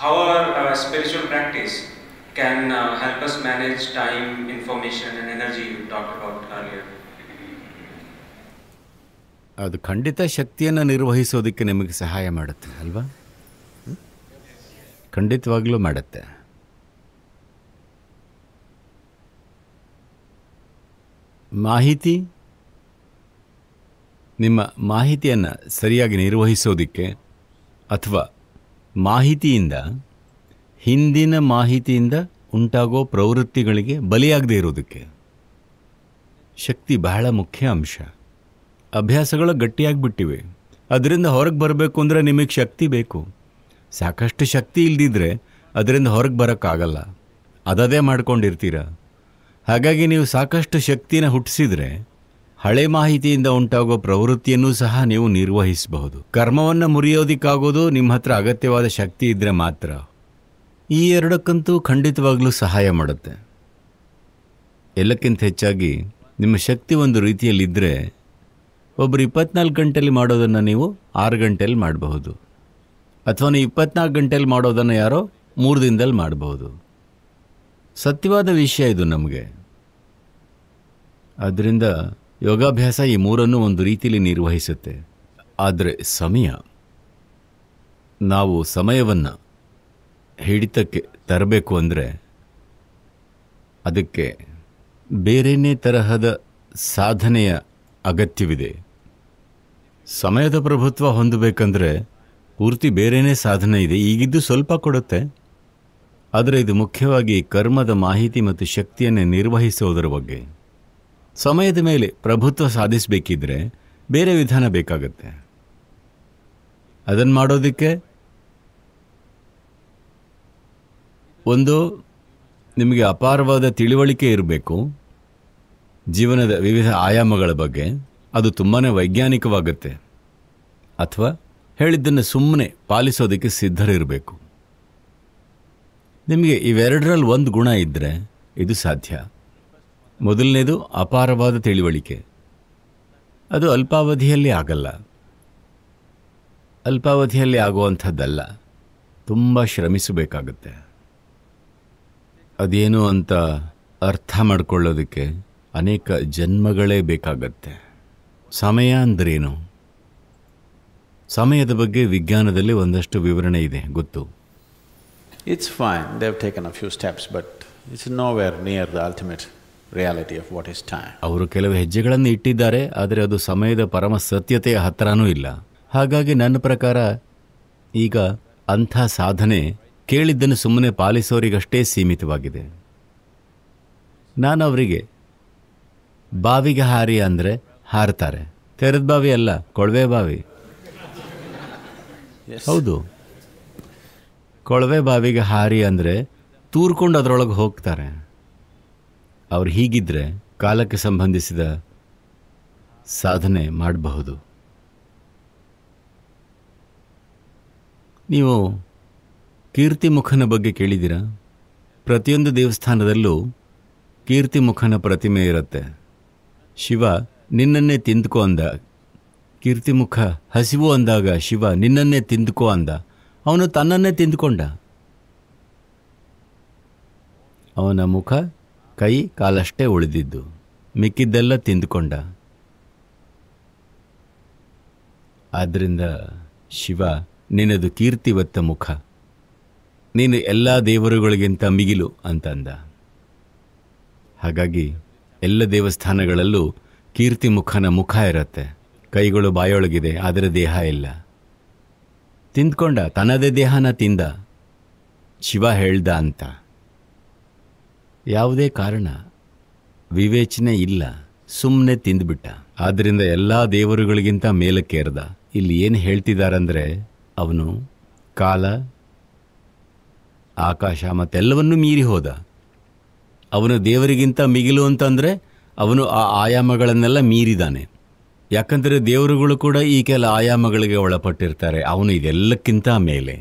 how our spiritual practice can help us manage time, information and energy you talked about earlier. ಅದು ಖಂಡಿತ ಶಕ್ತಿಯನ್ನು ನಿರ್ವಹಿಸೋದಕ್ಕೆ ನಿಮಗೆ ಸಹಾಯ ಮಾಡುತ್ತೆ ಅಲ್ವಾ ಖಂಡಿತವಾಗ್ಲೂ ಮಾಡುತ್ತೆ ಮಾಹಿತಿ ನಿಮ್ಮ ಮಾಹಿತಿಯನ್ನು ಸರಿಯಾಗಿ ನಿರ್ವಹಿಸೋದಕ್ಕೆ ಅಥವಾ ಮಾಹಿತಿಯಿಂದ ಹಿಂದಿನ ಮಾಹಿತಿಯಿಂದ ಉಂಟಾಗೋ ಪ್ರವೃತ್ತಿಗಳಿಗೆ ಬಲಿಯಾಗದೇ ಇರೋದಕ್ಕೆ ಶಕ್ತಿ ಬಹಳ ಮುಖ್ಯ ಅಂಶ ಅಭ್ಯಾಸಗಳು ಗಟ್ಟಿಯಾಗಿಬಿಟ್ಟಿವೆ ಅದರಿಂದ ಹೊರಗೆ ಬರಬೇಕು ಅಂದರೆ ನಿಮಗೆ ಶಕ್ತಿ ಬೇಕು ಸಾಕಷ್ಟು ಶಕ್ತಿ ಇಲ್ದಿದ್ರೆ ಅದರಿಂದ ಹೊರಗೆ ಬರೋಕ್ಕಾಗಲ್ಲ ಅದದೇ ಮಾಡ್ಕೊಂಡಿರ್ತೀರ ಹಾಗಾಗಿ ನೀವು ಸಾಕಷ್ಟು ಶಕ್ತಿನ ಹುಟ್ಟಿಸಿದರೆ ಹಳೆ ಮಾಹಿತಿಯಿಂದ ಉಂಟಾಗುವ ಪ್ರವೃತ್ತಿಯನ್ನು ಸಹ ನೀವು ನಿರ್ವಹಿಸಬಹುದು ಕರ್ಮವನ್ನು ಮುರಿಯೋದಿಕ್ಕಾಗೋದು ನಿಮ್ಮ ಹತ್ರ ಅಗತ್ಯವಾದ ಶಕ್ತಿ ಇದ್ದರೆ ಮಾತ್ರ ಈ ಎರಡಕ್ಕಂತೂ ಖಂಡಿತವಾಗಲೂ ಸಹಾಯ ಮಾಡುತ್ತೆ ಎಲ್ಲಕ್ಕಿಂತ ಹೆಚ್ಚಾಗಿ ನಿಮ್ಮ ಶಕ್ತಿ ಒಂದು ರೀತಿಯಲ್ಲಿದ್ದರೆ ಒಬ್ಬರು ಇಪ್ಪತ್ನಾಲ್ಕು ಗಂಟೆಯಲ್ಲಿ ಮಾಡೋದನ್ನು ನೀವು ಆರು ಗಂಟೆಯಲ್ಲಿ ಮಾಡಬಹುದು ಅಥವಾ ನೀವು ಇಪ್ಪತ್ನಾಲ್ಕು ಗಂಟೆಯಲ್ಲಿ ಮಾಡೋದನ್ನು ಯಾರೋ ಮೂರು ದಿನದಲ್ಲಿ ಮಾಡಬಹುದು ಸತ್ಯವಾದ ವಿಷಯ ಇದು ನಮಗೆ ಆದ್ದರಿಂದ ಯೋಗಾಭ್ಯಾಸ ಈ ಮೂರನ್ನು ಒಂದು ರೀತಿಯಲ್ಲಿ ನಿರ್ವಹಿಸುತ್ತೆ ಆದರೆ ಸಮಯ ನಾವು ಸಮಯವನ್ನು ಹಿಡಿತಕ್ಕೆ ತರಬೇಕು ಅಂದರೆ ಅದಕ್ಕೆ ಬೇರೇನೇ ತರಹದ ಸಾಧನೆಯ ಅಗತ್ಯವಿದೆ ಸಮಯದ ಪ್ರಭುತ್ವ ಹೊಂದಬೇಕಂದ್ರೆ ಪೂರ್ತಿ ಬೇರೆಯೇ ಸಾಧನೆ ಇದೆ ಈಗಿದ್ದು ಸ್ವಲ್ಪ ಕೊಡುತ್ತೆ ಆದರೆ ಇದು ಮುಖ್ಯವಾಗಿ ಕರ್ಮದ ಮಾಹಿತಿ ಮತ್ತು ಶಕ್ತಿಯನ್ನು ನಿರ್ವಹಿಸೋದರ ಬಗ್ಗೆ ಸಮಯದ ಮೇಲೆ ಪ್ರಭುತ್ವ ಸಾಧಿಸಬೇಕಿದ್ರೆ ಬೇರೆ ವಿಧಾನ ಬೇಕಾಗುತ್ತೆ ಅದನ್ನು ಮಾಡೋದಕ್ಕೆ ಒಂದು ನಿಮಗೆ ಅಪಾರವಾದ ತಿಳುವಳಿಕೆ ಇರಬೇಕು ಜೀವನದ ವಿವಿಧ ಆಯಾಮಗಳ ಬಗ್ಗೆ ಅದು ತುಂಬಾ ವೈಜ್ಞಾನಿಕವಾಗುತ್ತೆ ಅಥವಾ ಹೇಳಿದ್ದನ್ನು ಸುಮ್ಮನೆ ಪಾಲಿಸೋದಕ್ಕೆ ಸಿದ್ಧರಿರಬೇಕು ನಿಮಗೆ ಇವೆರಡರಲ್ಲಿ ಒಂದು ಗುಣ ಇದ್ದರೆ ಇದು ಸಾಧ್ಯ ಮೊದಲನೇದು ಅಪಾರವಾದ ತಿಳಿವಳಿಕೆ ಅದು ಅಲ್ಪಾವಧಿಯಲ್ಲಿ ಆಗಲ್ಲ ಅಲ್ಪಾವಧಿಯಲ್ಲಿ ಆಗುವಂಥದ್ದಲ್ಲ ತುಂಬ ಶ್ರಮಿಸಬೇಕಾಗತ್ತೆ ಅದೇನು ಅಂತ ಅರ್ಥ ಮಾಡಿಕೊಳ್ಳೋದಕ್ಕೆ ಅನೇಕ ಜನ್ಮಗಳೇ ಬೇಕಾಗತ್ತೆ ಸಮಯ ಅಂದ್ರೇನು ಸಮಯದ ಬಗ್ಗೆ ವಿಜ್ಞಾನದಲ್ಲಿ ಒಂದಷ್ಟು ವಿವರಣೆ ಇದೆ ಗೊತ್ತು it's fine they've taken a few steps but it's nowhere near the ultimate reality of what is time ಅವರು ಕೆಲವು ಹೆಜ್ಜೆಗಳನ್ನು ಇಟ್ಟಿದ್ದಾರೆ ಆದರೆ ಅದು ಸಮಯದ ಪರಮ ಸತ್ಯತೆಯ ಹತ್ತಿರನೂ ಇಲ್ಲ ಹಾಗಾಗಿ ನನ್ನ ಪ್ರಕಾರ ಈಗ ಅಂಥ ಸಾಧನೆ ಕೇಳಿದ್ದನ್ನು ಸುಮ್ಮನೆ ಪಾಲಿಸೋರಿಗಷ್ಟೇ ಸೀಮಿತವಾಗಿದೆ ನಾನು ಅವರಿಗೆ ಬಾವಿಗೆ ಹಾರಿ ಅಂದರೆ ಹಾರ್ತಾರೆ ತೆರೆದ ಬಾವಿ ಅಲ್ಲ ಕೊಳವೆ ಬಾವಿ ಹೌದು ಕೊಳವೆ ಬಾವಿಗೆ ಹಾರಿ ಅಂದರೆ ತೂರ್ಕೊಂಡು ಅದರೊಳಗೆ ಹೋಗ್ತಾರೆ ಅವ್ರು ಹೀಗಿದ್ದರೆ ಕಾಲಕ್ಕೆ ಸಂಬಂಧಿಸಿದ ಸಾಧನೆ ಮಾಡಬಹುದು ನೀವು ಕೀರ್ತಿಮುಖನ ಬಗ್ಗೆ ಕೇಳಿದ್ದೀರಾ ಪ್ರತಿಯೊಂದು ದೇವಸ್ಥಾನದಲ್ಲೂ ಕೀರ್ತಿಮುಖನ ಪ್ರತಿಮೆ ಇರುತ್ತೆ ಶಿವ ನಿನ್ನನ್ನೇ ತಿಂದ್ಕೊ ಅಂದ ಕೀರ್ತಿಮುಖ ಹಸಿವು ಅಂದಾಗ ಶಿವ ನಿನ್ನನ್ನೇ ತಿಂದ್ಕೊ ಅಂದ ಅವನು ತನ್ನನ್ನೇ ತಿಂದ್ಕೊಂಡ ಅವನ ಮುಖ ಕೈ ಕಾಲಷ್ಟೇ ಉಳಿದಿದ್ದು ಮಿಕ್ಕಿದ್ದೆಲ್ಲ ತಿಂದುಕೊಂಡ ಆದ್ದರಿಂದ ಶಿವ ನಿನ್ನದು ಕೀರ್ತಿವತ್ತ ಮುಖ ನೀನು ಎಲ್ಲ ದೇವರುಗಳಿಗಿಂತ ಮಿಗಿಲು ಅಂತಂದ ಹಾಗಾಗಿ ಎಲ್ಲ ದೇವಸ್ಥಾನಗಳಲ್ಲೂ ಕೀರ್ತಿ ಮುಖನ ಮುಖ ಇರತ್ತೆ ಕೈಗಳು ಬಾಯೊಳಗಿದೆ ಆದರೆ ದೇಹ ಇಲ್ಲ ತಿಂದ್ಕೊಂಡ ತನ್ನದೇ ದೇಹನ ತಿಂದ ಶಿವ ಹೇಳ್ದ ಅಂತ ಯಾವುದೇ ಕಾರಣ ವಿವೇಚನೆ ಇಲ್ಲ ಸುಮ್ಮನೆ ತಿಂದ್ಬಿಟ್ಟ ಆದ್ದರಿಂದ ಎಲ್ಲ ದೇವರುಗಳಿಗಿಂತ ಮೇಲಕ್ಕೇರ್ದ ಇಲ್ಲಿ ಏನು ಹೇಳ್ತಿದ್ದಾರಂದರೆ ಅವನು ಕಾಲ ಆಕಾಶ ಮತ್ತೆಲ್ಲವನ್ನೂ ಮೀರಿ ಹೋದ ಅವನು ದೇವರಿಗಿಂತ ಮಿಗಿಲು ಅಂತಂದರೆ ಅವನು ಆ ಆಯಾಮಗಳನ್ನೆಲ್ಲ ಮೀರಿದಾನೆ ಯಾಕಂದರೆ ದೇವರುಗಳು ಕೂಡ ಈ ಕೆಲ ಆಯಾಮಗಳಿಗೆ ಒಳಪಟ್ಟಿರ್ತಾರೆ ಅವನು ಇದೆಲ್ಲಕ್ಕಿಂತ ಮೇಲೆ